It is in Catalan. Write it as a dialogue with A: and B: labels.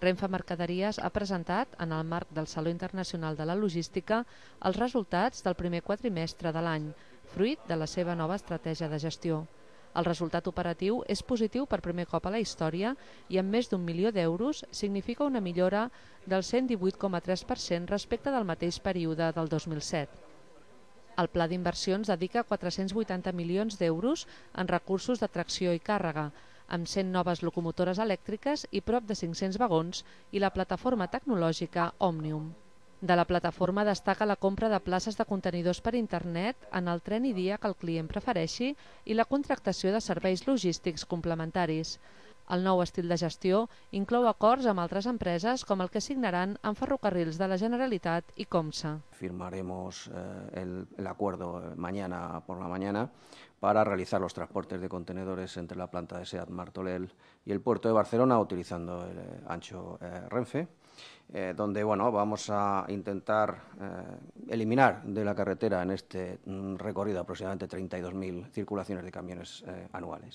A: Renfe Mercaderies ha presentat, en el marc del Saló Internacional de la Logística, els resultats del primer quadrimestre de l'any, fruit de la seva nova estratègia de gestió. El resultat operatiu és positiu per primer cop a la història i amb més d'un milió d'euros significa una millora del 118,3% respecte del mateix període del 2007. El pla d'inversions dedica 480 milions d'euros en recursos de i càrrega, amb 100 noves locomotores elèctriques i prop de 500 vagons i la plataforma tecnològica Òmnium. De la plataforma destaca la compra de places de contenidors per internet en el tren i dia que el client prefereixi i la contractació de serveis logístics complementaris. El nou estil de gestió inclou acords amb altres empreses com el que signaran amb Ferrocarrils de la Generalitat i Comsa.
B: Firmaremos eh, el, el acuerdo eh, mañana por la mañana para realizar los transportes de contenedores entre la planta de SEAT Martorell y el puerto de Barcelona utilizando el eh, ancho eh, Renfe, eh, donde bueno, vamos a intentar eliminar de la carretera en este mm, recorrido aproximadamente 32.000 circulaciones de camiones anuales.